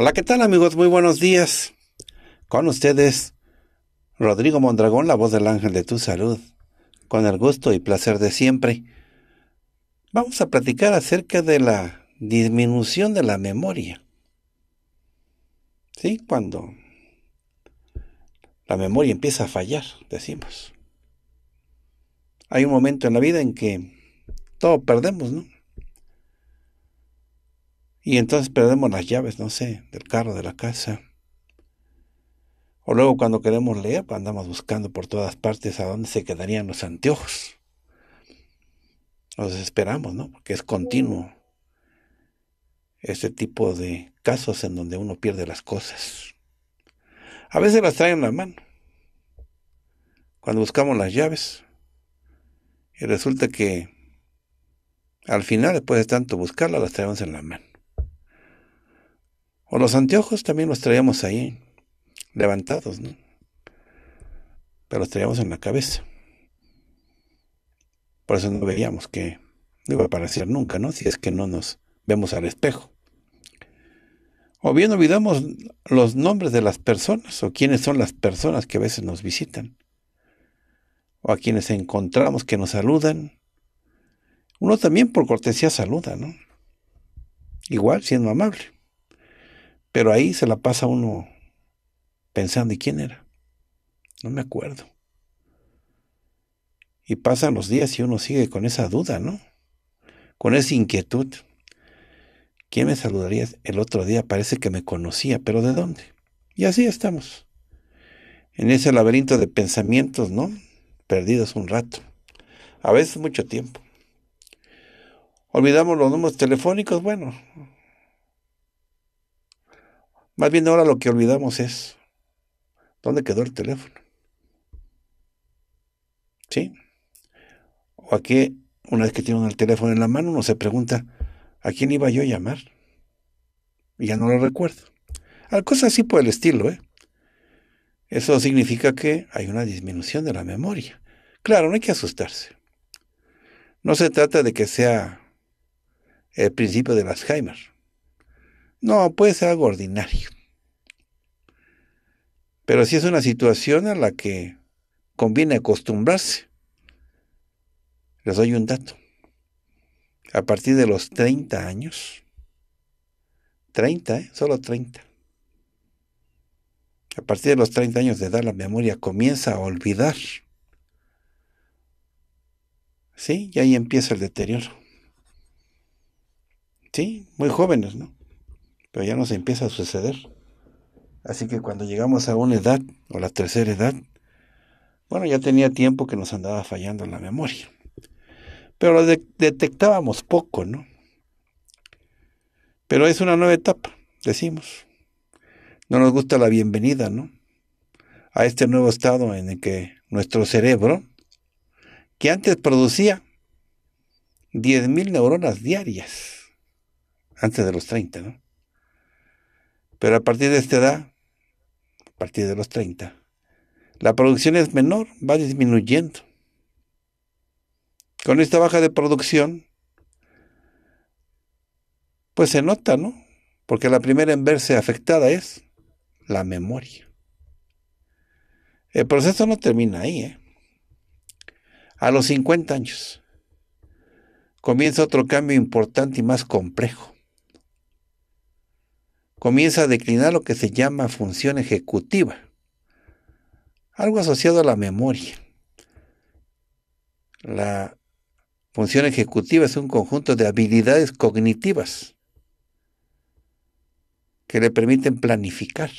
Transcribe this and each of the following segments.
Hola, ¿qué tal amigos? Muy buenos días. Con ustedes, Rodrigo Mondragón, la voz del ángel de tu salud, con el gusto y placer de siempre. Vamos a platicar acerca de la disminución de la memoria. ¿Sí? Cuando la memoria empieza a fallar, decimos. Hay un momento en la vida en que todo perdemos, ¿no? Y entonces perdemos las llaves, no sé, del carro, de la casa. O luego cuando queremos leer, pues, andamos buscando por todas partes a dónde se quedarían los anteojos. Nos desesperamos, ¿no? Porque es continuo este tipo de casos en donde uno pierde las cosas. A veces las traen en la mano. Cuando buscamos las llaves. Y resulta que al final, después de tanto buscarlas, las traemos en la mano. O los anteojos también los traíamos ahí, levantados, ¿no? Pero los traíamos en la cabeza. Por eso no veíamos que no iba a aparecer nunca, ¿no? Si es que no nos vemos al espejo. O bien olvidamos los nombres de las personas o quiénes son las personas que a veces nos visitan. O a quienes encontramos que nos saludan. Uno también por cortesía saluda, ¿no? Igual siendo amable. Pero ahí se la pasa uno pensando, ¿y quién era? No me acuerdo. Y pasan los días y uno sigue con esa duda, ¿no? Con esa inquietud. ¿Quién me saludaría el otro día? Parece que me conocía, pero ¿de dónde? Y así estamos. En ese laberinto de pensamientos, ¿no? Perdidos un rato. A veces mucho tiempo. Olvidamos los números telefónicos, bueno, más bien ahora lo que olvidamos es, ¿dónde quedó el teléfono? ¿Sí? O aquí, una vez que tienen el teléfono en la mano, uno se pregunta, ¿a quién iba yo a llamar? Y ya no lo recuerdo. Al ah, cosa así por el estilo, ¿eh? Eso significa que hay una disminución de la memoria. Claro, no hay que asustarse. No se trata de que sea el principio del Alzheimer. No, puede ser algo ordinario. Pero sí es una situación a la que conviene acostumbrarse. Les doy un dato. A partir de los 30 años, 30, ¿eh? solo 30. A partir de los 30 años de edad la memoria comienza a olvidar. ¿Sí? Y ahí empieza el deterioro. ¿Sí? Muy jóvenes, ¿no? ya nos empieza a suceder. Así que cuando llegamos a una edad, o la tercera edad, bueno, ya tenía tiempo que nos andaba fallando la memoria. Pero lo detectábamos poco, ¿no? Pero es una nueva etapa, decimos. No nos gusta la bienvenida, ¿no? A este nuevo estado en el que nuestro cerebro, que antes producía 10.000 neuronas diarias, antes de los 30, ¿no? Pero a partir de esta edad, a partir de los 30, la producción es menor, va disminuyendo. Con esta baja de producción, pues se nota, ¿no? Porque la primera en verse afectada es la memoria. El proceso no termina ahí, ¿eh? A los 50 años comienza otro cambio importante y más complejo comienza a declinar lo que se llama función ejecutiva, algo asociado a la memoria. La función ejecutiva es un conjunto de habilidades cognitivas que le permiten planificar.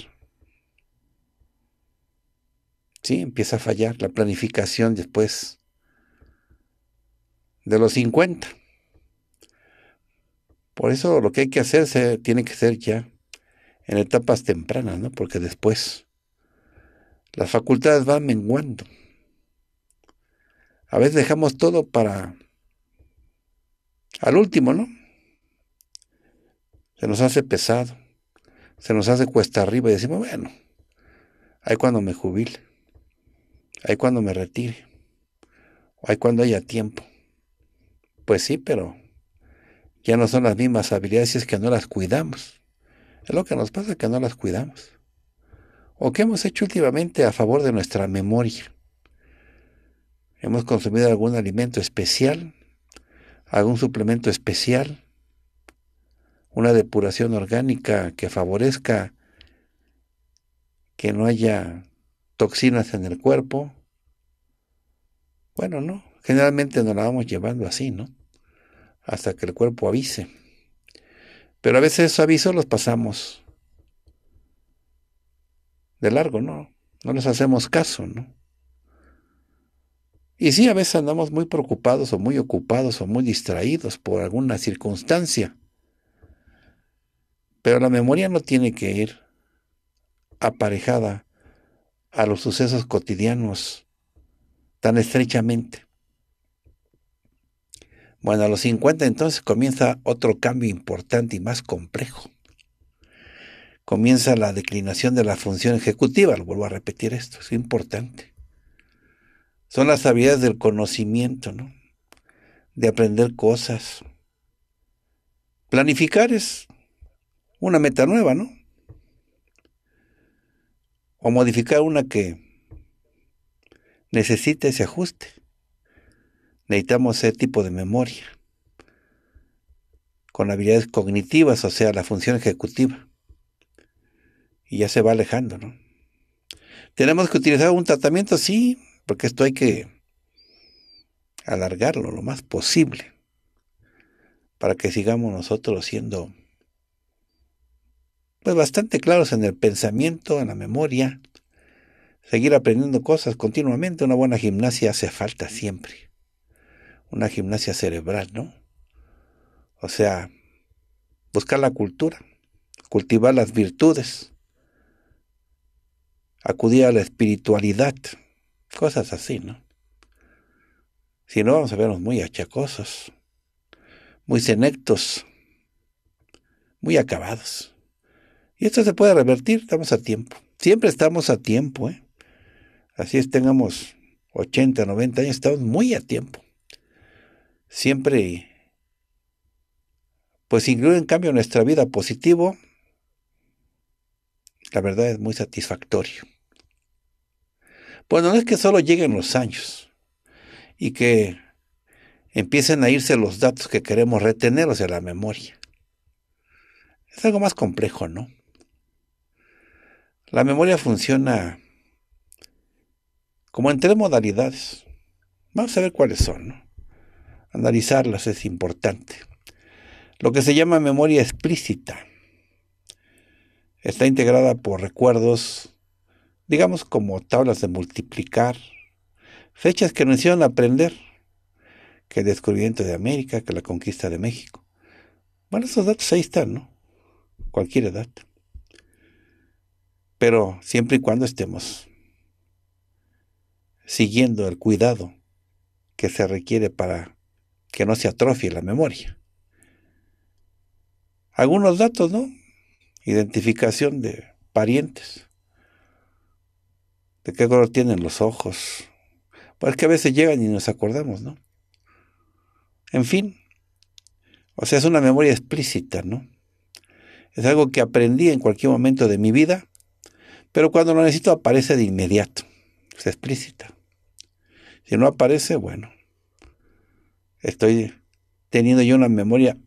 Sí, empieza a fallar la planificación después de los 50. Por eso lo que hay que hacer se tiene que ser ya en etapas tempranas, ¿no? Porque después las facultades van menguando. A veces dejamos todo para al último, ¿no? Se nos hace pesado, se nos hace cuesta arriba y decimos, bueno, hay cuando me jubile, hay cuando me retire, hay cuando haya tiempo. Pues sí, pero ya no son las mismas habilidades si es que no las cuidamos lo que nos pasa que no las cuidamos. ¿O qué hemos hecho últimamente a favor de nuestra memoria? ¿Hemos consumido algún alimento especial? ¿Algún suplemento especial? ¿Una depuración orgánica que favorezca que no haya toxinas en el cuerpo? Bueno, no. Generalmente nos la vamos llevando así, ¿no? Hasta que el cuerpo avise. Pero a veces esos avisos los pasamos de largo, ¿no? No les hacemos caso, ¿no? Y sí, a veces andamos muy preocupados o muy ocupados o muy distraídos por alguna circunstancia. Pero la memoria no tiene que ir aparejada a los sucesos cotidianos tan estrechamente. Bueno, a los 50 entonces comienza otro cambio importante y más complejo. Comienza la declinación de la función ejecutiva, lo vuelvo a repetir esto, es importante. Son las habilidades del conocimiento, ¿no? De aprender cosas. Planificar es una meta nueva, ¿no? O modificar una que necesita ese ajuste necesitamos ese tipo de memoria, con habilidades cognitivas, o sea, la función ejecutiva. Y ya se va alejando, ¿no? ¿Tenemos que utilizar un tratamiento? Sí, porque esto hay que alargarlo lo más posible para que sigamos nosotros siendo pues bastante claros en el pensamiento, en la memoria, seguir aprendiendo cosas continuamente, una buena gimnasia hace falta siempre una gimnasia cerebral, ¿no? O sea, buscar la cultura, cultivar las virtudes, acudir a la espiritualidad, cosas así, ¿no? Si no, vamos a vernos muy achacosos, muy senectos, muy acabados. Y esto se puede revertir, estamos a tiempo. Siempre estamos a tiempo, ¿eh? Así es, tengamos 80, 90 años, estamos muy a tiempo siempre pues incluye en cambio nuestra vida positivo, la verdad es muy satisfactorio. Pues no es que solo lleguen los años y que empiecen a irse los datos que queremos retener, o sea, la memoria. Es algo más complejo, ¿no? La memoria funciona como en tres modalidades. Vamos a ver cuáles son, ¿no? Analizarlas es importante. Lo que se llama memoria explícita está integrada por recuerdos, digamos como tablas de multiplicar, fechas que nos hicieron aprender, que el descubrimiento de América, que la conquista de México. Bueno, esos datos ahí están, ¿no? Cualquier edad. Pero siempre y cuando estemos siguiendo el cuidado que se requiere para que no se atrofie la memoria. Algunos datos, ¿no? Identificación de parientes. ¿De qué color tienen los ojos? Pues que a veces llegan y nos acordamos, ¿no? En fin. O sea, es una memoria explícita, ¿no? Es algo que aprendí en cualquier momento de mi vida, pero cuando lo necesito aparece de inmediato. Es explícita. Si no aparece, bueno, estoy teniendo yo una memoria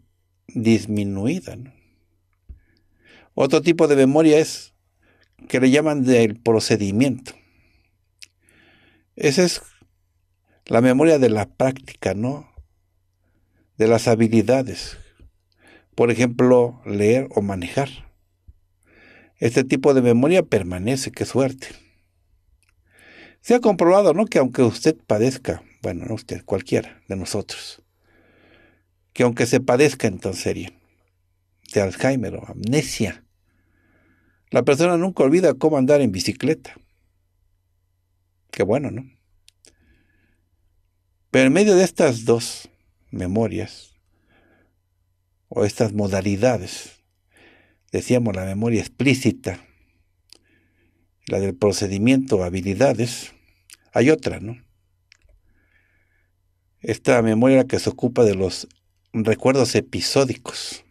disminuida. Otro tipo de memoria es que le llaman del procedimiento. Esa es la memoria de la práctica, ¿no? De las habilidades. Por ejemplo, leer o manejar. Este tipo de memoria permanece, qué suerte. Se ha comprobado, ¿no? Que aunque usted padezca bueno, no usted, cualquiera de nosotros, que aunque se padezca en tan de Alzheimer o amnesia, la persona nunca olvida cómo andar en bicicleta. Qué bueno, ¿no? Pero en medio de estas dos memorias, o estas modalidades, decíamos la memoria explícita, la del procedimiento habilidades, hay otra, ¿no? esta memoria que se ocupa de los recuerdos episódicos.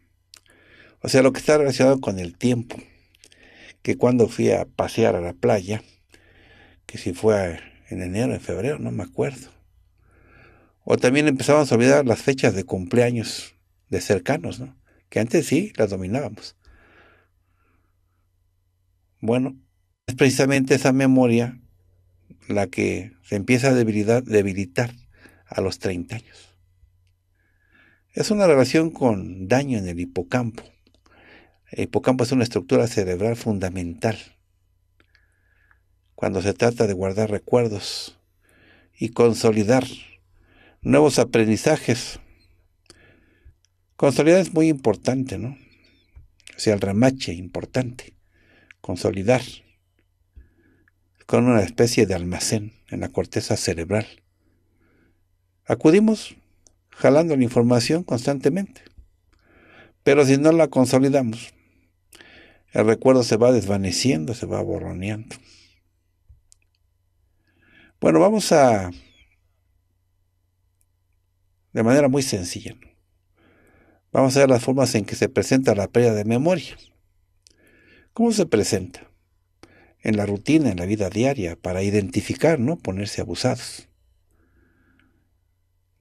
O sea, lo que está relacionado con el tiempo. Que cuando fui a pasear a la playa, que si fue en enero, en febrero, no me acuerdo. O también empezamos a olvidar las fechas de cumpleaños de cercanos, ¿no? Que antes sí las dominábamos. Bueno, es precisamente esa memoria la que se empieza a debilitar a los 30 años. Es una relación con daño en el hipocampo. El hipocampo es una estructura cerebral fundamental cuando se trata de guardar recuerdos y consolidar nuevos aprendizajes. Consolidar es muy importante, ¿no? O sea, el remache importante. Consolidar con una especie de almacén en la corteza cerebral Acudimos jalando la información constantemente, pero si no la consolidamos, el recuerdo se va desvaneciendo, se va borroneando. Bueno, vamos a, de manera muy sencilla, vamos a ver las formas en que se presenta la pérdida de memoria. ¿Cómo se presenta? En la rutina, en la vida diaria, para identificar, ¿no? Ponerse abusados.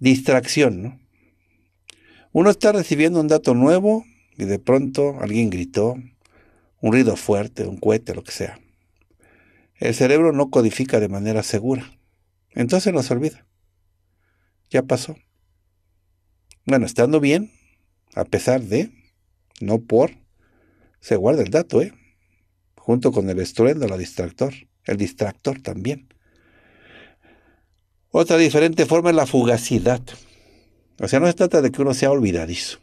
Distracción, ¿no? Uno está recibiendo un dato nuevo y de pronto alguien gritó, un ruido fuerte, un cohete, lo que sea. El cerebro no codifica de manera segura. Entonces nos olvida. Ya pasó. Bueno, estando bien, a pesar de, no por, se guarda el dato, ¿eh? Junto con el estruendo, la distractor, el distractor también. Otra diferente forma es la fugacidad. O sea, no se trata de que uno sea olvidadizo.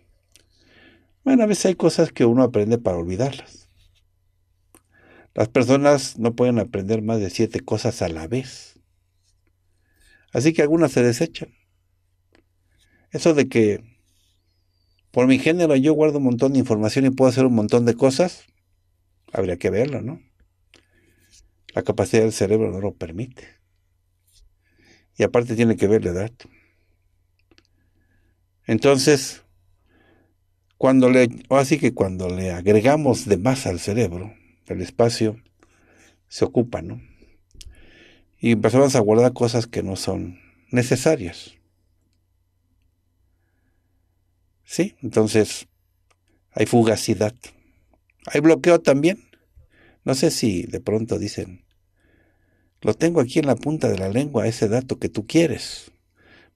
Bueno, a veces hay cosas que uno aprende para olvidarlas. Las personas no pueden aprender más de siete cosas a la vez. Así que algunas se desechan. Eso de que por mi género yo guardo un montón de información y puedo hacer un montón de cosas, habría que verlo, ¿no? La capacidad del cerebro no lo permite. Y aparte tiene que ver la edad. Entonces, cuando le, así que cuando le agregamos de más al cerebro, el espacio se ocupa, ¿no? Y empezamos a guardar cosas que no son necesarias. ¿Sí? Entonces, hay fugacidad. Hay bloqueo también. No sé si de pronto dicen, lo tengo aquí en la punta de la lengua, ese dato que tú quieres,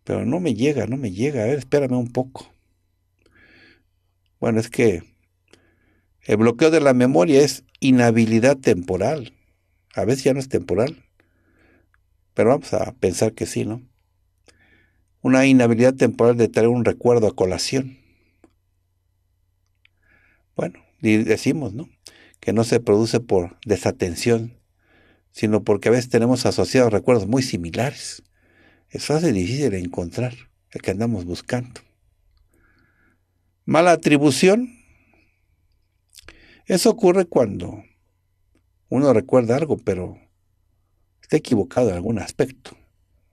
pero no me llega, no me llega. A ver, espérame un poco. Bueno, es que el bloqueo de la memoria es inhabilidad temporal. A veces ya no es temporal, pero vamos a pensar que sí, ¿no? Una inhabilidad temporal de traer un recuerdo a colación. Bueno, decimos, ¿no? Que no se produce por desatención, sino porque a veces tenemos asociados recuerdos muy similares. Es hace difícil encontrar el que andamos buscando. Mala atribución. Eso ocurre cuando uno recuerda algo, pero está equivocado en algún aspecto.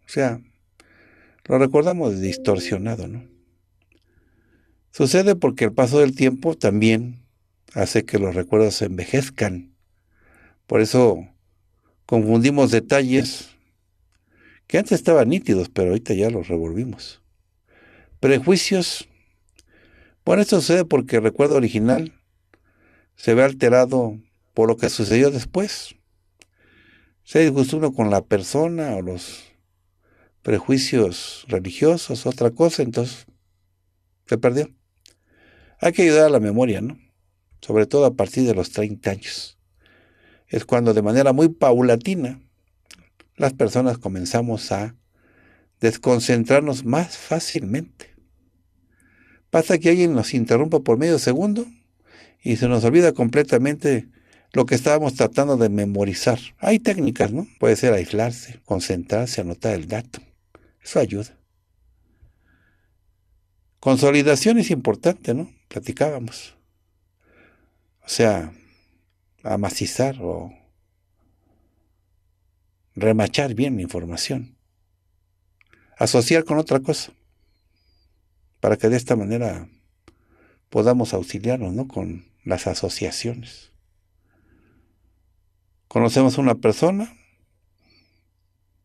O sea, lo recordamos distorsionado, ¿no? Sucede porque el paso del tiempo también hace que los recuerdos se envejezcan. Por eso confundimos detalles que antes estaban nítidos, pero ahorita ya los revolvimos. Prejuicios. Bueno, esto sucede porque el recuerdo original se ve alterado por lo que sucedió después. Se disgustó uno con la persona o los prejuicios religiosos, otra cosa, entonces se perdió. Hay que ayudar a la memoria, ¿no? Sobre todo a partir de los 30 años es cuando de manera muy paulatina las personas comenzamos a desconcentrarnos más fácilmente. Pasa que alguien nos interrumpa por medio segundo y se nos olvida completamente lo que estábamos tratando de memorizar. Hay técnicas, ¿no? Puede ser aislarse, concentrarse, anotar el dato. Eso ayuda. Consolidación es importante, ¿no? Platicábamos. O sea, amacizar o remachar bien la información, asociar con otra cosa, para que de esta manera podamos auxiliarnos ¿no? con las asociaciones. Conocemos a una persona,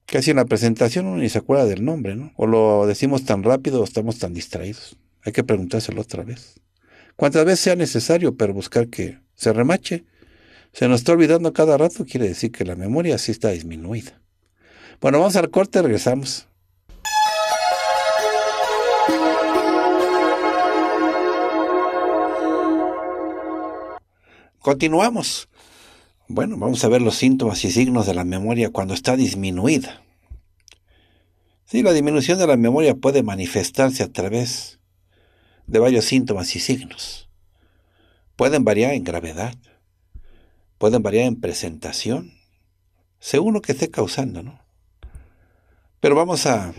que hace una presentación uno ni se acuerda del nombre, ¿no? O lo decimos tan rápido o estamos tan distraídos. Hay que preguntárselo otra vez. Cuantas veces sea necesario, para buscar que se remache se nos está olvidando cada rato, quiere decir que la memoria sí está disminuida. Bueno, vamos al corte, regresamos. Continuamos. Bueno, vamos a ver los síntomas y signos de la memoria cuando está disminuida. Sí, la disminución de la memoria puede manifestarse a través de varios síntomas y signos. Pueden variar en gravedad pueden variar en presentación, según lo que esté causando, ¿no? Pero vamos a,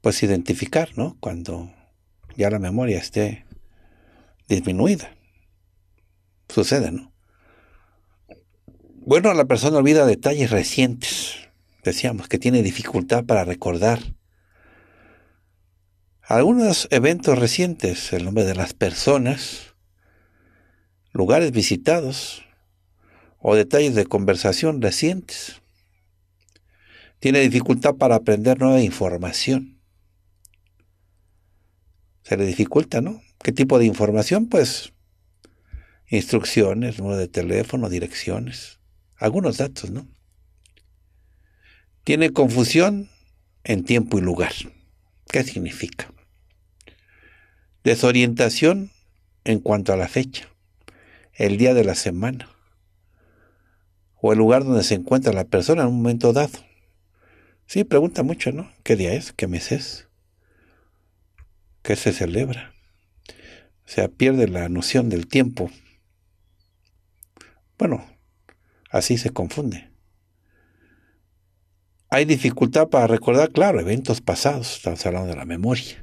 pues, identificar, ¿no? Cuando ya la memoria esté disminuida. Sucede, ¿no? Bueno, la persona olvida detalles recientes, decíamos, que tiene dificultad para recordar. Algunos eventos recientes, el nombre de las personas, lugares visitados o detalles de conversación recientes. Tiene dificultad para aprender nueva información. Se le dificulta, ¿no? ¿Qué tipo de información? Pues instrucciones, número de teléfono, direcciones, algunos datos, ¿no? Tiene confusión en tiempo y lugar. ¿Qué significa? Desorientación en cuanto a la fecha el día de la semana o el lugar donde se encuentra la persona en un momento dado. Sí, pregunta mucho, ¿no? ¿Qué día es? ¿Qué mes es? ¿Qué se celebra? O sea, pierde la noción del tiempo. Bueno, así se confunde. Hay dificultad para recordar, claro, eventos pasados, estamos hablando de la memoria.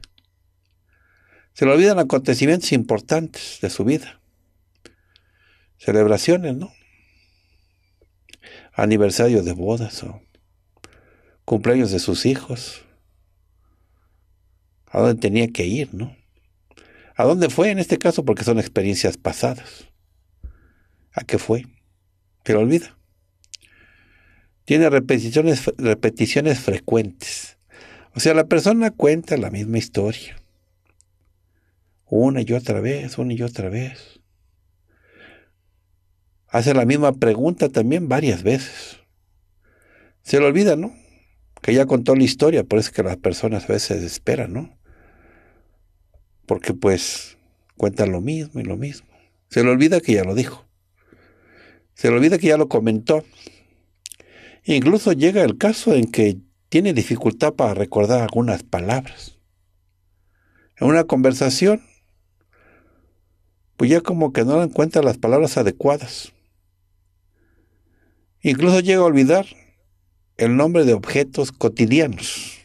Se le olvidan acontecimientos importantes de su vida celebraciones, ¿no? Aniversarios de bodas, o cumpleaños de sus hijos. ¿A dónde tenía que ir, no? ¿A dónde fue en este caso? Porque son experiencias pasadas. ¿A qué fue? Se lo olvida. Tiene repeticiones, repeticiones frecuentes. O sea, la persona cuenta la misma historia. Una y otra vez, una y otra vez hace la misma pregunta también varias veces. Se le olvida, ¿no? Que ya contó la historia, por eso es que las personas a veces esperan, ¿no? Porque pues cuentan lo mismo y lo mismo. Se le olvida que ya lo dijo. Se le olvida que ya lo comentó. Incluso llega el caso en que tiene dificultad para recordar algunas palabras. En una conversación, pues ya como que no encuentra las palabras adecuadas. Incluso llega a olvidar el nombre de objetos cotidianos.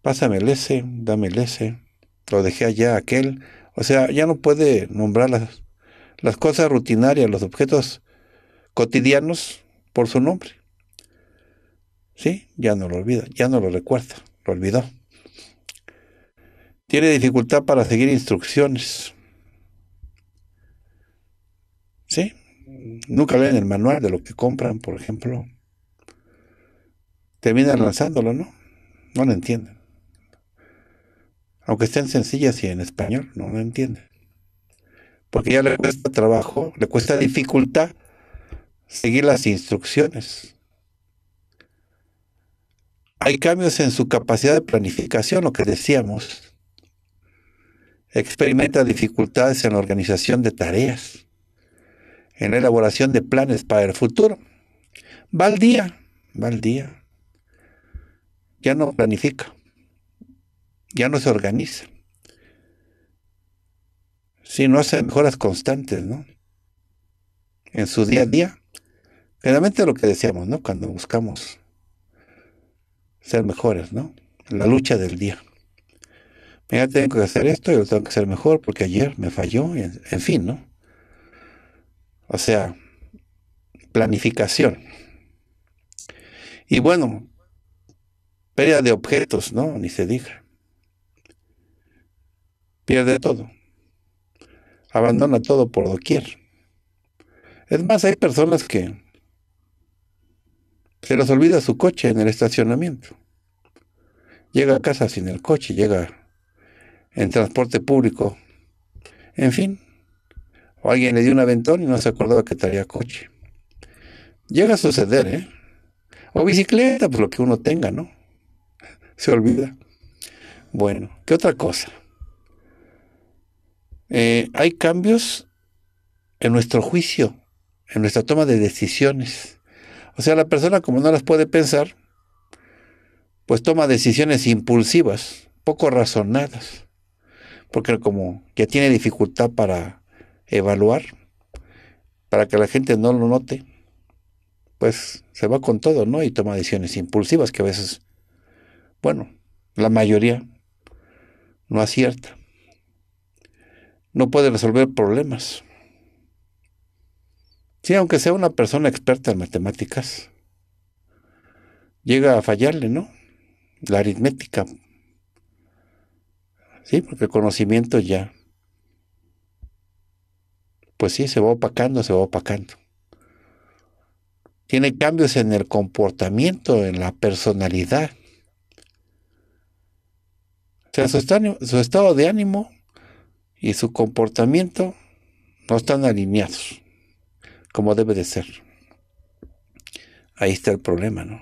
Pásame el S, dame el S, lo dejé allá aquel. O sea, ya no puede nombrar las, las cosas rutinarias, los objetos cotidianos por su nombre. ¿Sí? Ya no lo olvida, ya no lo recuerda, lo olvidó. Tiene dificultad para seguir instrucciones. ¿Sí? nunca leen el manual de lo que compran, por ejemplo, terminan lanzándolo, ¿no? No lo entienden. Aunque estén sencillas y en español, no lo entienden. Porque ya le cuesta trabajo, le cuesta dificultad seguir las instrucciones. Hay cambios en su capacidad de planificación, lo que decíamos. Experimenta dificultades en la organización de tareas en la elaboración de planes para el futuro. Va al día, va al día. Ya no planifica, ya no se organiza. Si no hace mejoras constantes, ¿no? En su día a día. realmente lo que decíamos, ¿no? Cuando buscamos ser mejores, ¿no? La lucha del día. Mira, tengo que hacer esto, yo tengo que ser mejor porque ayer me falló, en fin, ¿no? O sea, planificación. Y bueno, pérdida de objetos, ¿no? Ni se diga. Pierde todo. Abandona todo por doquier. Es más, hay personas que se les olvida su coche en el estacionamiento. Llega a casa sin el coche, llega en transporte público. En fin, o alguien le dio un aventón y no se acordaba que traía coche. Llega a suceder, ¿eh? O bicicleta, pues lo que uno tenga, ¿no? Se olvida. Bueno, ¿qué otra cosa? Eh, hay cambios en nuestro juicio, en nuestra toma de decisiones. O sea, la persona como no las puede pensar, pues toma decisiones impulsivas, poco razonadas, porque como que tiene dificultad para evaluar para que la gente no lo note, pues se va con todo, ¿no? Y toma decisiones impulsivas que a veces, bueno, la mayoría no acierta. No puede resolver problemas. Sí, aunque sea una persona experta en matemáticas, llega a fallarle, ¿no? La aritmética. Sí, porque el conocimiento ya pues sí, se va opacando, se va opacando. Tiene cambios en el comportamiento, en la personalidad. O sea, su, estado, su estado de ánimo y su comportamiento no están alineados como debe de ser. Ahí está el problema, ¿no?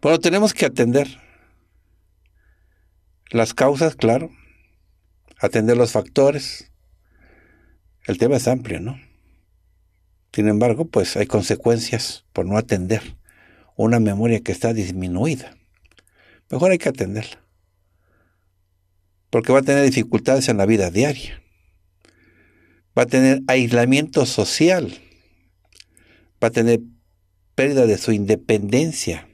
Bueno, tenemos que atender las causas, claro, atender los factores, el tema es amplio, ¿no? Sin embargo, pues hay consecuencias por no atender una memoria que está disminuida. Mejor hay que atenderla. Porque va a tener dificultades en la vida diaria. Va a tener aislamiento social. Va a tener pérdida de su independencia.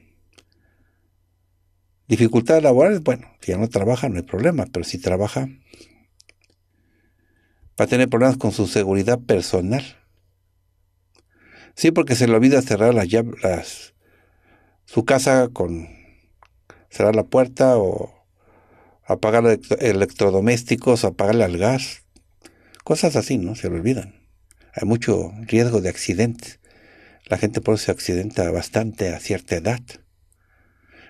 Dificultades laborales, bueno, si ya no trabaja no hay problema, pero si trabaja, va a tener problemas con su seguridad personal. Sí, porque se le olvida cerrar las, su casa con cerrar la puerta o apagar electrodomésticos, apagarle al gas, cosas así, ¿no? Se le olvidan. Hay mucho riesgo de accidentes. La gente por eso se accidenta bastante a cierta edad.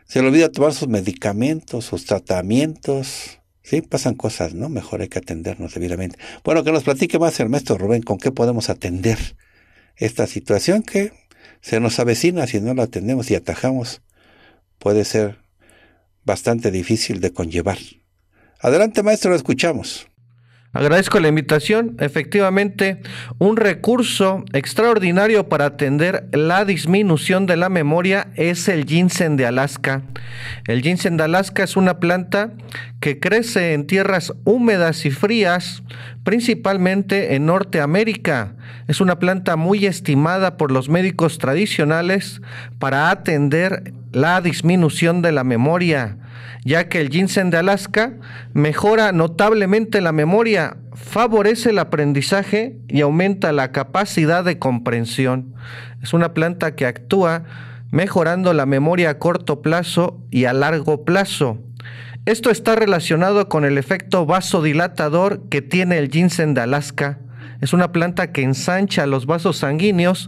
Se le olvida tomar sus medicamentos, sus tratamientos. Sí, pasan cosas, ¿no? Mejor hay que atendernos debidamente. Bueno, que nos platique más el maestro Rubén con qué podemos atender esta situación que se nos avecina si no la atendemos y atajamos. Puede ser bastante difícil de conllevar. Adelante, maestro, lo escuchamos. Agradezco la invitación. Efectivamente, un recurso extraordinario para atender la disminución de la memoria es el ginseng de Alaska. El ginseng de Alaska es una planta que crece en tierras húmedas y frías, principalmente en Norteamérica. Es una planta muy estimada por los médicos tradicionales para atender la disminución de la memoria, ya que el ginseng de Alaska mejora notablemente la memoria, favorece el aprendizaje y aumenta la capacidad de comprensión. Es una planta que actúa mejorando la memoria a corto plazo y a largo plazo. Esto está relacionado con el efecto vasodilatador que tiene el ginseng de Alaska. Es una planta que ensancha los vasos sanguíneos,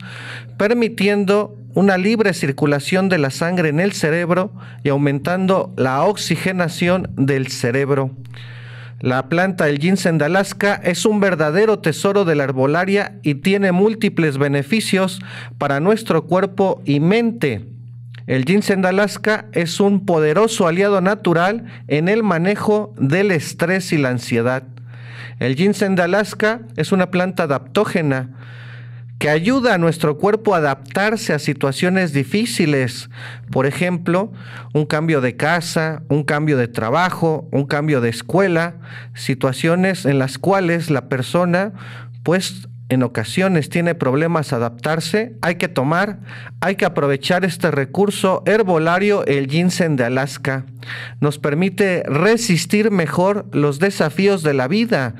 permitiendo una libre circulación de la sangre en el cerebro y aumentando la oxigenación del cerebro. La planta del ginseng de Alaska es un verdadero tesoro de la arbolaria y tiene múltiples beneficios para nuestro cuerpo y mente. El ginseng de Alaska es un poderoso aliado natural en el manejo del estrés y la ansiedad. El ginseng de Alaska es una planta adaptógena que ayuda a nuestro cuerpo a adaptarse a situaciones difíciles, por ejemplo, un cambio de casa, un cambio de trabajo, un cambio de escuela, situaciones en las cuales la persona pues en ocasiones tiene problemas adaptarse, hay que tomar, hay que aprovechar este recurso herbolario, el ginseng de Alaska. Nos permite resistir mejor los desafíos de la vida.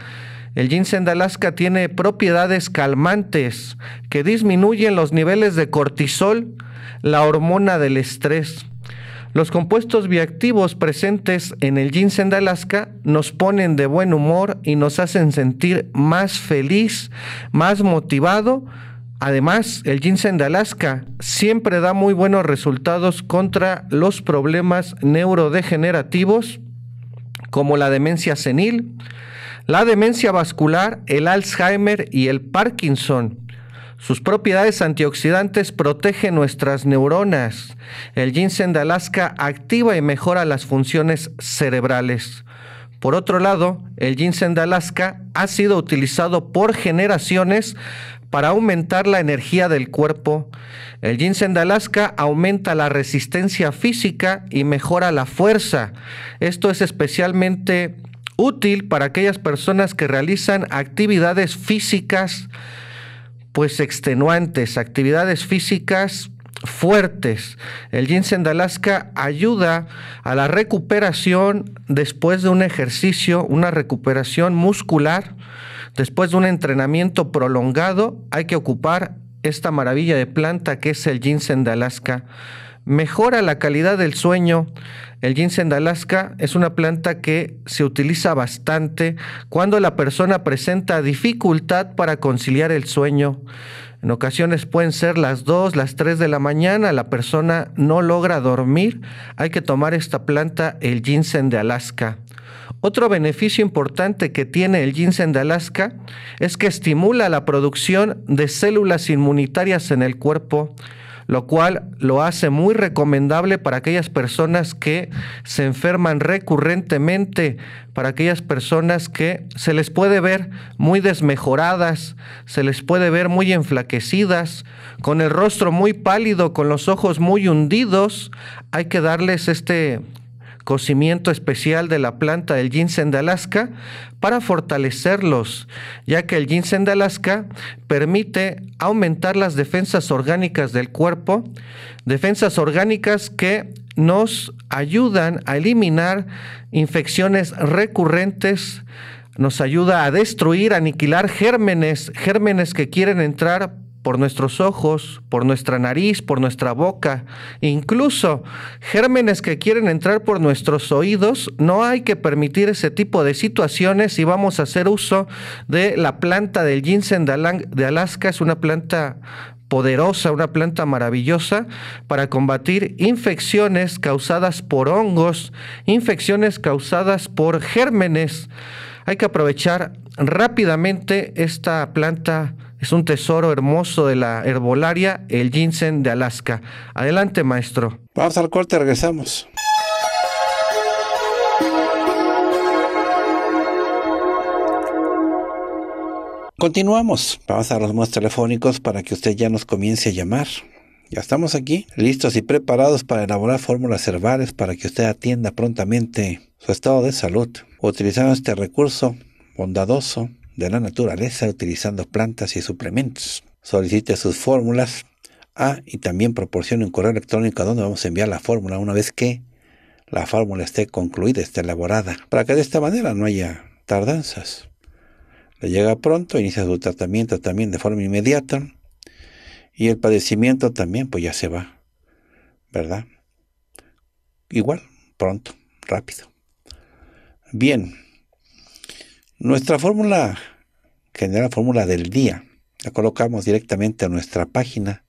El ginseng de Alaska tiene propiedades calmantes que disminuyen los niveles de cortisol, la hormona del estrés. Los compuestos bioactivos presentes en el ginseng de Alaska nos ponen de buen humor y nos hacen sentir más feliz, más motivado. Además, el ginseng de Alaska siempre da muy buenos resultados contra los problemas neurodegenerativos como la demencia senil, la demencia vascular, el Alzheimer y el Parkinson. Sus propiedades antioxidantes protegen nuestras neuronas. El ginseng de Alaska activa y mejora las funciones cerebrales. Por otro lado, el ginseng de Alaska ha sido utilizado por generaciones para aumentar la energía del cuerpo. El ginseng de Alaska aumenta la resistencia física y mejora la fuerza. Esto es especialmente útil para aquellas personas que realizan actividades físicas pues extenuantes, actividades físicas fuertes. El ginseng de Alaska ayuda a la recuperación después de un ejercicio, una recuperación muscular, después de un entrenamiento prolongado, hay que ocupar esta maravilla de planta que es el ginseng de Alaska mejora la calidad del sueño. El ginseng de Alaska es una planta que se utiliza bastante cuando la persona presenta dificultad para conciliar el sueño. En ocasiones pueden ser las 2, las 3 de la mañana, la persona no logra dormir, hay que tomar esta planta, el ginseng de Alaska. Otro beneficio importante que tiene el ginseng de Alaska es que estimula la producción de células inmunitarias en el cuerpo lo cual lo hace muy recomendable para aquellas personas que se enferman recurrentemente, para aquellas personas que se les puede ver muy desmejoradas, se les puede ver muy enflaquecidas, con el rostro muy pálido, con los ojos muy hundidos, hay que darles este cocimiento especial de la planta del ginseng de Alaska para fortalecerlos, ya que el ginseng de Alaska permite aumentar las defensas orgánicas del cuerpo, defensas orgánicas que nos ayudan a eliminar infecciones recurrentes, nos ayuda a destruir, aniquilar gérmenes, gérmenes que quieren entrar por nuestros ojos, por nuestra nariz, por nuestra boca. Incluso gérmenes que quieren entrar por nuestros oídos, no hay que permitir ese tipo de situaciones y vamos a hacer uso de la planta del ginseng de Alaska. Es una planta poderosa, una planta maravillosa para combatir infecciones causadas por hongos, infecciones causadas por gérmenes. Hay que aprovechar rápidamente esta planta es un tesoro hermoso de la herbolaria, el ginseng de Alaska. Adelante, maestro. Vamos al corte, regresamos. Continuamos. Vamos a los más telefónicos para que usted ya nos comience a llamar. Ya estamos aquí, listos y preparados para elaborar fórmulas herbales para que usted atienda prontamente su estado de salud, utilizando este recurso bondadoso de la naturaleza utilizando plantas y suplementos. Solicite sus fórmulas a ah, y también proporcione un correo electrónico donde vamos a enviar la fórmula una vez que la fórmula esté concluida, esté elaborada, para que de esta manera no haya tardanzas. Le llega pronto, inicia su tratamiento también de forma inmediata y el padecimiento también pues ya se va, ¿verdad? Igual, pronto, rápido. Bien, nuestra fórmula generar fórmula del día. La colocamos directamente a nuestra página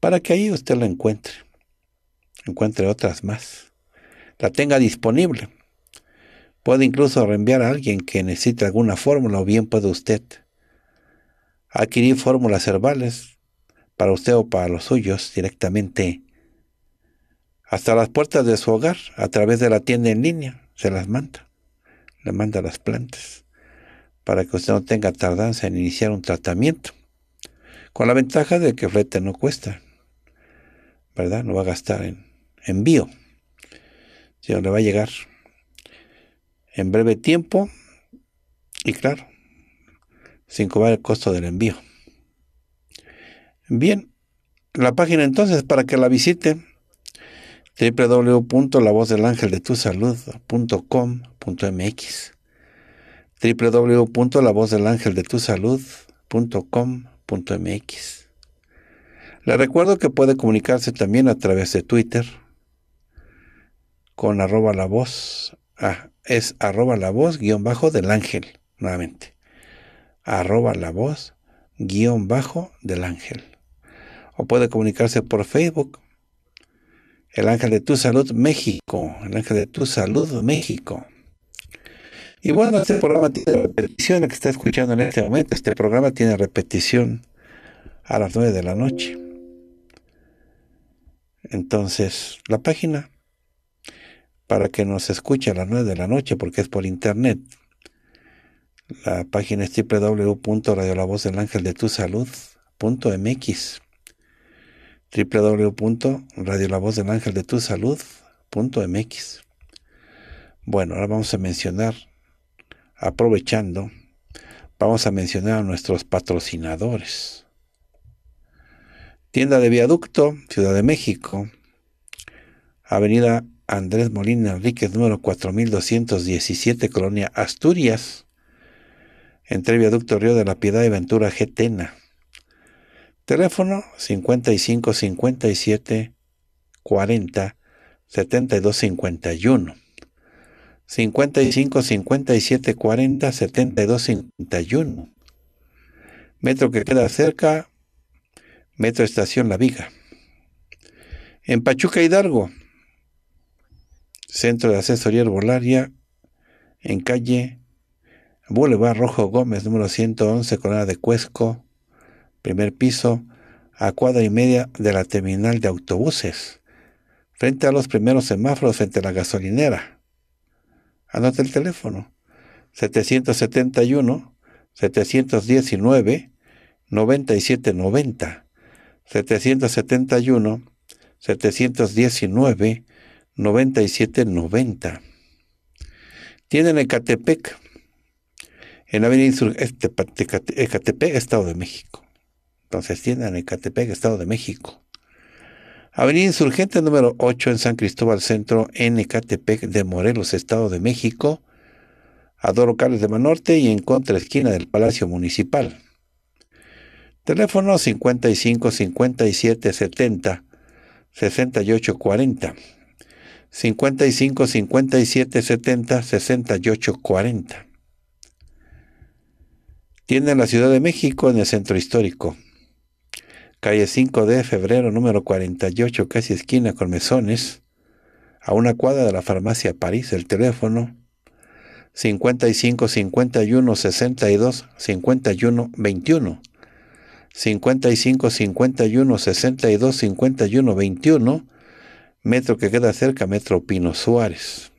para que ahí usted la encuentre. Encuentre otras más. La tenga disponible. Puede incluso reenviar a alguien que necesite alguna fórmula o bien puede usted adquirir fórmulas herbales para usted o para los suyos directamente hasta las puertas de su hogar a través de la tienda en línea. Se las manda. Le manda las plantas para que usted no tenga tardanza en iniciar un tratamiento, con la ventaja de que flete no cuesta, ¿verdad? No va a gastar en envío, sino le va a llegar en breve tiempo y claro, sin cobrar el costo del envío. Bien, la página entonces para que la visite www.lavozdelangeldetusalud.com.mx www.lavozdelangeldetusalud.com.mx. Le recuerdo que puede comunicarse también a través de Twitter con arroba la voz. Ah, es arroba la voz guión bajo del ángel. Nuevamente. Arroba la voz guión bajo del ángel. O puede comunicarse por Facebook. El ángel de tu salud México. El ángel de tu salud México. Y bueno, este programa tiene repetición, que está escuchando en este momento, este programa tiene repetición a las 9 de la noche. Entonces, la página para que nos escuche a las 9 de la noche, porque es por internet. La página es www.radiolavozdelangeldetusalud.mx www.radiolavozdelangeldetusalud.mx Bueno, ahora vamos a mencionar Aprovechando, vamos a mencionar a nuestros patrocinadores. Tienda de Viaducto, Ciudad de México, Avenida Andrés Molina Enríquez, número 4217, Colonia Asturias, entre Viaducto Río de la Piedad y Ventura Getena. Teléfono 55 40 y 55 57 40 72 51. Metro que queda cerca, Metro Estación La Viga. En Pachuca Hidalgo, Centro de Asesoría Herbolaria, en calle Boulevard Rojo Gómez, número 111, Corona de Cuesco, primer piso, a cuadra y media de la terminal de autobuses, frente a los primeros semáforos frente a la gasolinera. Anota el teléfono. 771 719 9790 771 719 9790 Tienen Ecatepec, en la Avenida Insurgente, Ecatepec, Estado de México. Entonces tienen Ecatepec, Estado de México. Avenida Insurgente número 8 en San Cristóbal Centro, en Ecatepec de Morelos, Estado de México, a dos locales de Manorte y en contra esquina del Palacio Municipal. Teléfono 55 57 70 68 40. 55 57 70 68 40. Tiene la Ciudad de México en el Centro Histórico calle 5 de febrero, número 48, casi esquina con mesones, a una cuadra de la farmacia París, el teléfono 55 51 62 51 21. 55 51 62 51 21, metro que queda cerca, metro Pino Suárez.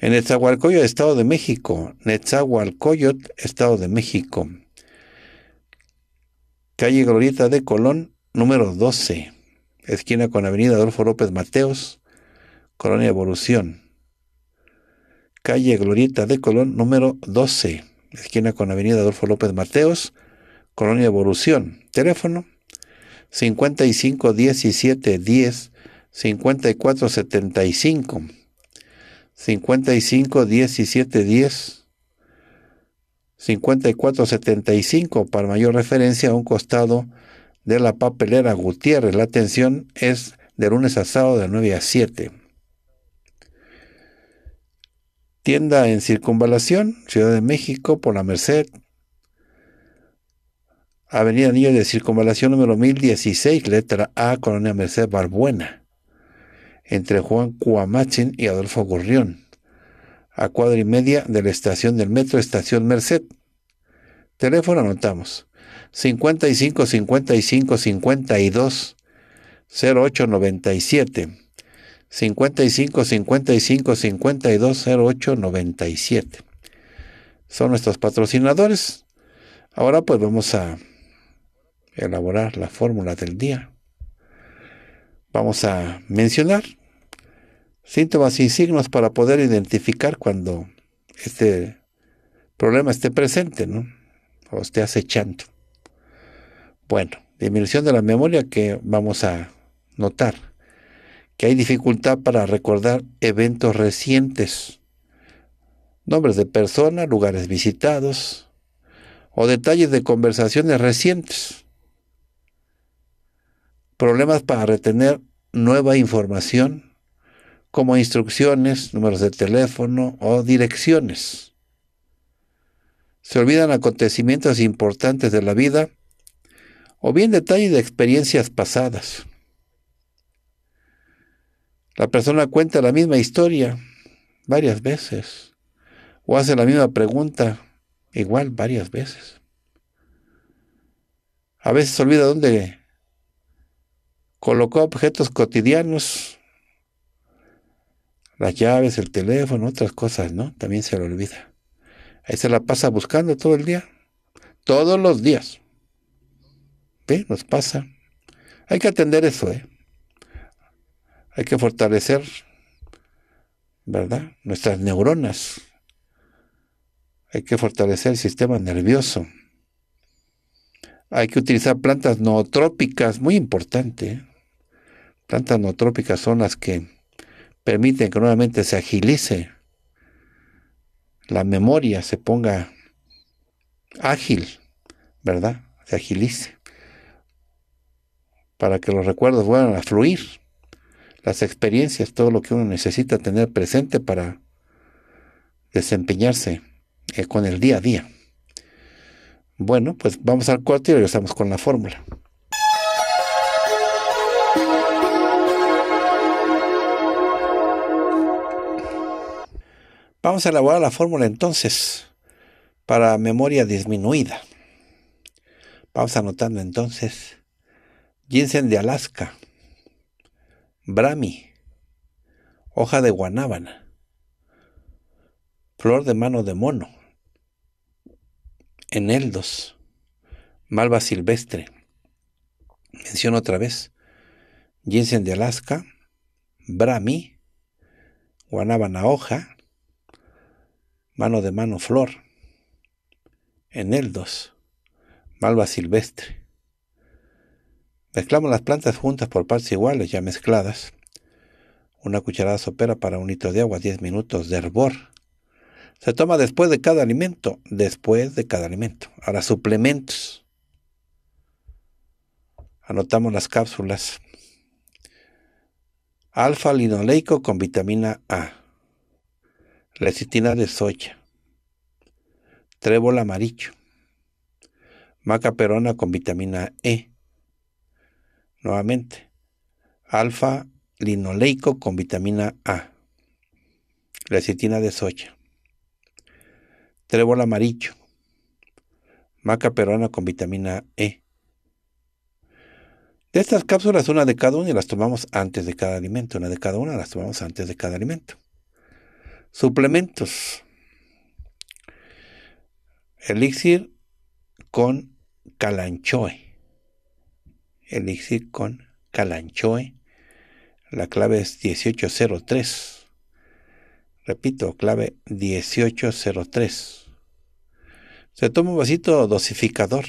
En Nezahualcóyotl, Estado de México. Nezahualcóyotl, Estado de México calle Glorieta de Colón, número 12, esquina con Avenida Adolfo López Mateos, Colonia Evolución. Calle Glorieta de Colón, número 12, esquina con Avenida Adolfo López Mateos, Colonia Evolución. Teléfono 55 17 10 54 75 55 17 10 5475 para mayor referencia a un costado de la papelera Gutiérrez. La atención es de lunes a sábado de 9 a 7. Tienda en circunvalación, Ciudad de México, por la Merced. Avenida Niño de Circunvalación número 1016, letra A, Colonia Merced Barbuena, entre Juan Cuamachin y Adolfo Gurrión a cuadra y media de la estación del metro Estación Merced. Teléfono anotamos 55 55 52 0897 55 55 52 08 97. son nuestros patrocinadores. Ahora pues vamos a elaborar la fórmula del día. Vamos a mencionar síntomas y signos para poder identificar cuando este problema esté presente, ¿no? O esté acechando. Bueno, disminución de la memoria que vamos a notar, que hay dificultad para recordar eventos recientes, nombres de personas, lugares visitados o detalles de conversaciones recientes. Problemas para retener nueva información como instrucciones, números de teléfono o direcciones. Se olvidan acontecimientos importantes de la vida o bien detalles de experiencias pasadas. La persona cuenta la misma historia varias veces o hace la misma pregunta igual varias veces. A veces olvida dónde colocó objetos cotidianos las llaves, el teléfono, otras cosas, ¿no? También se lo olvida. Ahí se la pasa buscando todo el día, todos los días. ¿Ve? Nos pasa. Hay que atender eso, ¿eh? Hay que fortalecer, ¿verdad? Nuestras neuronas. Hay que fortalecer el sistema nervioso. Hay que utilizar plantas nootrópicas, muy importante. ¿eh? Plantas nootrópicas son las que permiten que nuevamente se agilice la memoria, se ponga ágil, ¿verdad? Se agilice para que los recuerdos vuelvan a fluir, las experiencias, todo lo que uno necesita tener presente para desempeñarse eh, con el día a día. Bueno, pues vamos al cuarto y regresamos con la fórmula. Vamos a elaborar la fórmula entonces para memoria disminuida. Vamos anotando entonces ginseng de Alaska, brami, hoja de guanábana, flor de mano de mono, eneldos, malva silvestre. Menciono otra vez, ginseng de Alaska, brami, guanábana hoja, mano de mano flor, eneldos, malva silvestre. Mezclamos las plantas juntas por partes iguales, ya mezcladas. Una cucharada sopera para un litro de agua, 10 minutos de hervor. Se toma después de cada alimento, después de cada alimento. Ahora suplementos. Anotamos las cápsulas. Alfa linoleico con vitamina A lecitina de soya, trébol amarillo, maca perona con vitamina E, nuevamente, alfa linoleico con vitamina A, lecitina de soya, trébol amarillo, maca peruana con vitamina E. De estas cápsulas, una de cada una y las tomamos antes de cada alimento, una de cada una las tomamos antes de cada alimento. Suplementos. Elixir con calanchoe. Elixir con calanchoe. La clave es 1803. Repito, clave 1803. Se toma un vasito dosificador.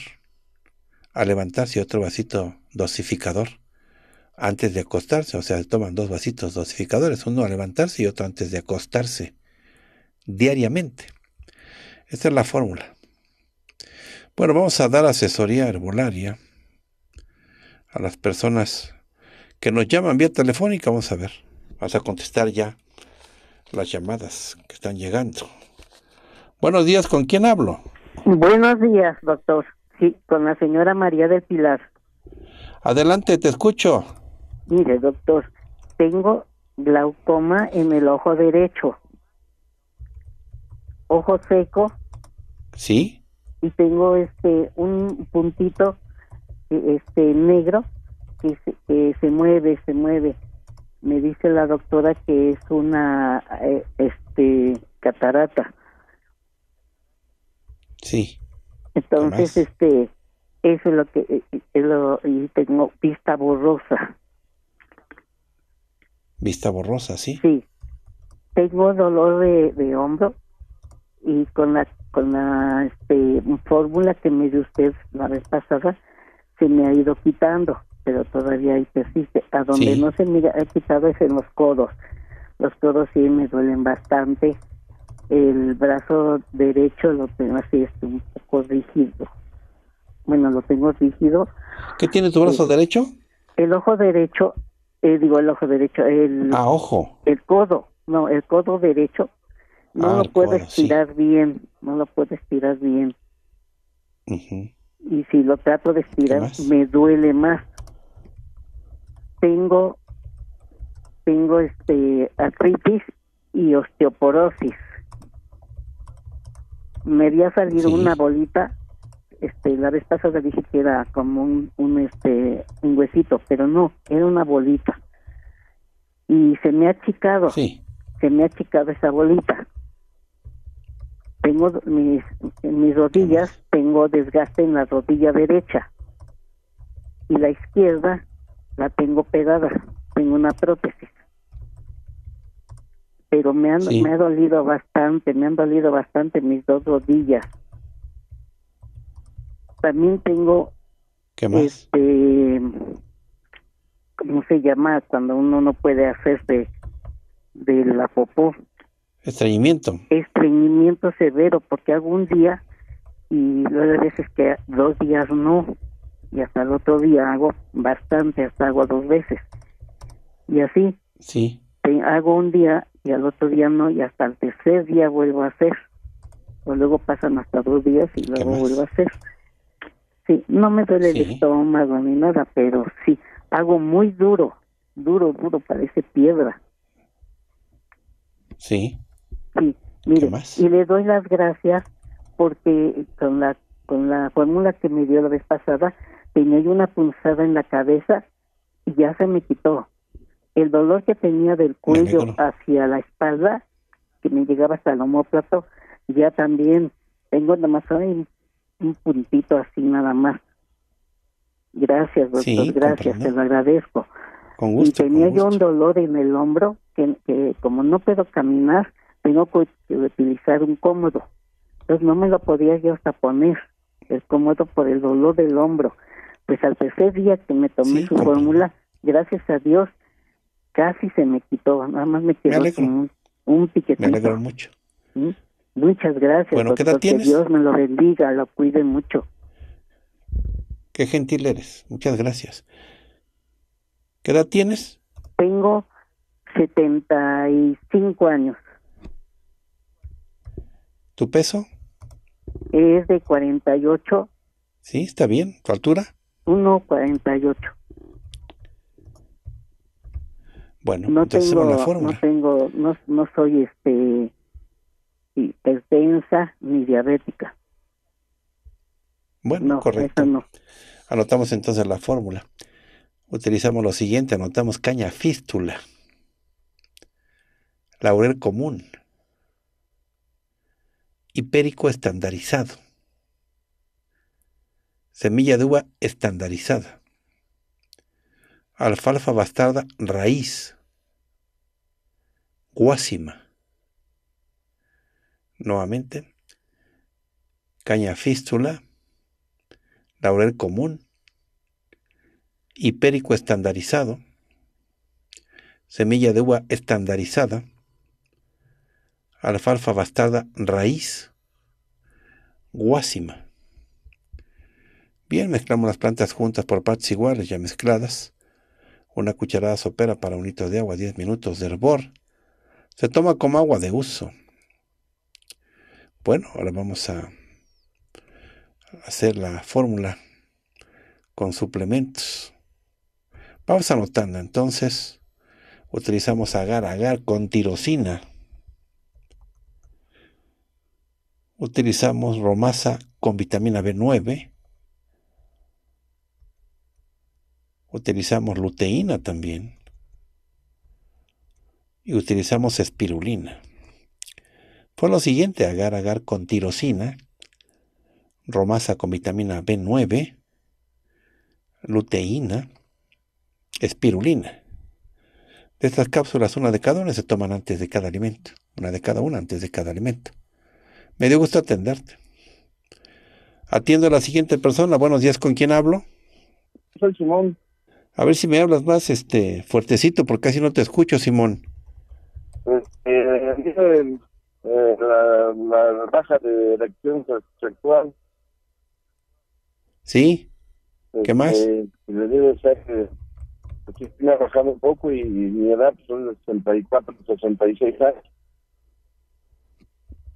a levantarse otro vasito dosificador antes de acostarse, o sea, toman dos vasitos dosificadores, uno a levantarse y otro antes de acostarse, diariamente. Esta es la fórmula. Bueno, vamos a dar asesoría herbolaria a las personas que nos llaman vía telefónica. Vamos a ver, vas a contestar ya las llamadas que están llegando. Buenos días, ¿con quién hablo? Buenos días, doctor. Sí, con la señora María del Pilar. Adelante, te escucho mire doctor, tengo glaucoma en el ojo derecho, ojo seco. Sí. Y tengo este un puntito e, este negro que se, mueve, se mueve. Me dice la doctora que es una eh, este catarata. Sí. Entonces, este, eso es lo que, eh, eh, lo, y tengo pista borrosa. Vista borrosa, ¿sí? Sí. Tengo dolor de, hombro y con la con la este, fórmula que me dio usted la vez pasada se me ha ido quitando, pero todavía ahí persiste. A donde no se me ha quitado es en los codos. Los codos sí me duelen bastante. El brazo derecho lo tengo así, este, un poco rígido. Bueno, lo tengo rígido. ¿Qué tiene tu brazo derecho? El ojo derecho eh, digo el ojo derecho, el ah, ojo. el codo, no, el codo derecho no ah, lo puedo estirar bien, no lo puedo estirar bien. Y si lo trato de estirar me duele más. Tengo tengo este artritis y osteoporosis. Me había salido una bolita, este, la vez pasada dije que era como un, un este huesito, pero no, era una bolita. Y se me ha achicado. Se me ha achicado esa bolita. Tengo mis, en mis rodillas, tengo desgaste en la rodilla derecha. Y la izquierda la tengo pegada, tengo una prótesis. Pero me, han, me ha dolido bastante, me han dolido bastante mis dos rodillas. También tengo ¿Qué más? Este, ¿Cómo se llama cuando uno no puede hacer de, la popó? Estreñimiento. Estreñimiento severo, porque hago un día y luego veces que dos días no, y hasta el otro día hago bastante, hasta hago dos veces. Y así. Sí. hago un día y al otro día no, y hasta el tercer día vuelvo a hacer. O luego pasan hasta dos días y luego vuelvo a hacer. Sí, no me duele el estómago ni nada, pero sí, hago muy duro, duro, duro, parece piedra. Sí. Sí, mire, y le doy las gracias porque con la con la fórmula que me dio la vez pasada tenía una punzada en la cabeza y ya se me quitó. El dolor que tenía del cuello hacia la espalda, que me llegaba hasta el homóplato, ya también tengo nada más un puntito así nada más. Gracias, doctor, gracias, te lo agradezco. Con Y tenía yo un dolor en el hombro que, como no puedo caminar, tengo que utilizar un cómodo. Entonces no me lo podía yo hasta poner, el cómodo por el dolor del hombro. Pues al tercer día que me tomé su fórmula, gracias a Dios, casi se me quitó, nada más me quedó un, un Me mucho. ¿Mm? Muchas gracias. Bueno, ¿qué edad que Dios me lo bendiga, lo cuide mucho. Qué gentil eres. Muchas gracias. ¿Qué edad tienes? Tengo 75 años. ¿Tu peso? Es de 48. Sí, está bien. ¿Tu altura? 1,48. Bueno, no tengo, la forma? No tengo, no soy este hipertensa ni diabética. Bueno, correcto. Anotamos entonces la fórmula. Utilizamos lo siguiente, anotamos caña fístula, laurel común, hipérico estandarizado, semilla de uva estandarizada, alfalfa bastarda raíz, guásima, nuevamente, caña fístula, laurel común, hiperico estandarizado, semilla de uva estandarizada, alfalfa bastada raíz, guásima. Bien, mezclamos las plantas juntas por partes iguales ya mezcladas. Una cucharada sopera para un litro de agua, 10 minutos de hervor. Se toma como agua de uso. Bueno, ahora vamos a hacer la fórmula con suplementos. Vamos anotando entonces. Utilizamos agar agar con tirosina. Utilizamos romasa con vitamina B9. Utilizamos luteína también. Y utilizamos espirulina. Fue lo siguiente, agar-agar con tirosina, romasa con vitamina B9, luteína, espirulina. De estas cápsulas, una de cada una se toman antes de cada alimento. Una de cada una antes de cada alimento. Me dio gusto atenderte. Atiendo a la siguiente persona. Buenos días, ¿con quién hablo? Soy Simón. A ver si me hablas más este, fuertecito, porque así no te escucho, Simón. Este, eh, la, baja de erección sexual. ¿Sí? ¿Qué eh, más? Pues, le digo que me pues, arrojando un poco y, mi edad pues, son 64, 66 años.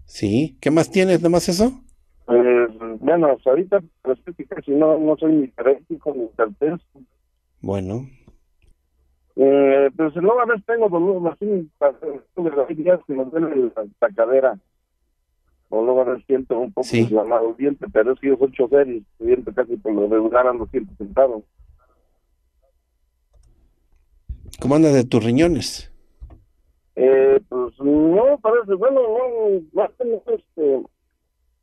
Sí, ¿qué más tienes? ¿Nada más eso? Eh, bueno, ahorita pues, no, no soy ni práctico ni hipertenso. Bueno, eh, pues no a veces tengo dolor, así, hay días que me duele la, la, cadera. O luego a veces siento un poco sí. inflamado el diente, pero es que yo soy chofer y el diente casi por lo regular ando siempre sentado. ¿Cómo andas de tus riñones? Eh, pues no, parece, bueno, no, no, este,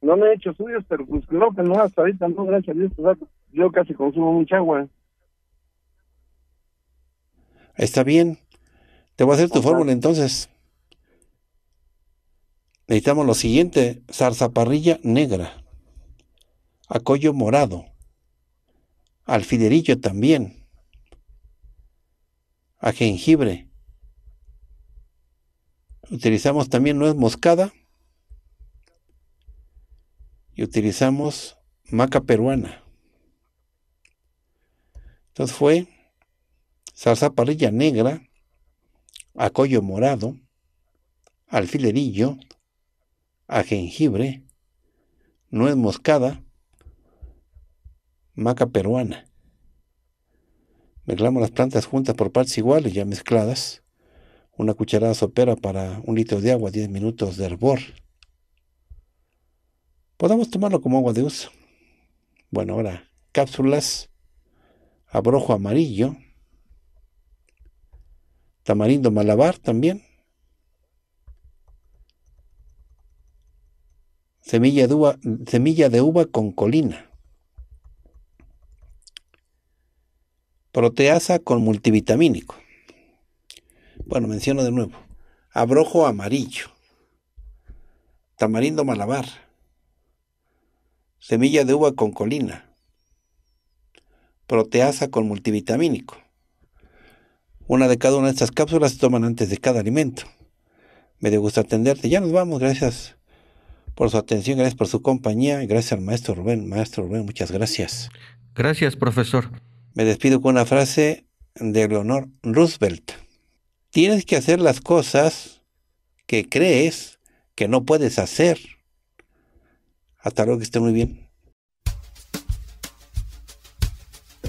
no me he hecho suyos pero pues creo que no, hasta ahorita no, gracias a Dios, pues, yo casi consumo mucha agua. Está bien. Te voy a hacer tu fórmula entonces. Necesitamos lo siguiente: zarzaparrilla negra, acollo morado, Alfiderillo también, a jengibre. Utilizamos también nuez moscada y utilizamos maca peruana. Entonces fue salsa parrilla negra, acollo morado, alfilerillo, a jengibre, nuez moscada, maca peruana. Mezclamos las plantas juntas por partes iguales, ya mezcladas. Una cucharada sopera para un litro de agua, 10 minutos de hervor. Podemos tomarlo como agua de uso. Bueno, ahora cápsulas, abrojo amarillo, Tamarindo Malabar también. Semilla de, uva, semilla de uva, con colina. Proteasa con multivitamínico. Bueno, menciono de nuevo. Abrojo amarillo. Tamarindo malabar. Semilla de uva con colina. Proteasa con multivitamínico. Una de cada una de estas cápsulas se toman antes de cada alimento. Me dio gusto atenderte. Ya nos vamos. Gracias por su atención, gracias por su compañía. Gracias al maestro Rubén. Maestro Rubén, muchas gracias. Gracias, profesor. Me despido con una frase de Leonor Roosevelt. Tienes que hacer las cosas que crees que no puedes hacer. Hasta luego, que esté muy bien.